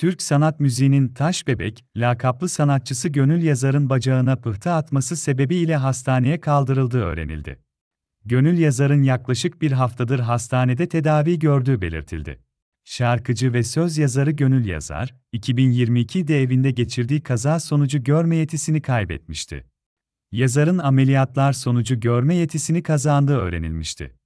Türk sanat müziğinin Taş Bebek, lakaplı sanatçısı Gönül Yazar'ın bacağına pıhtı atması sebebiyle hastaneye kaldırıldığı öğrenildi. Gönül Yazar'ın yaklaşık bir haftadır hastanede tedavi gördüğü belirtildi. Şarkıcı ve söz yazarı Gönül Yazar, 2022'de evinde geçirdiği kaza sonucu görme yetisini kaybetmişti. Yazarın ameliyatlar sonucu görme yetisini kazandığı öğrenilmişti.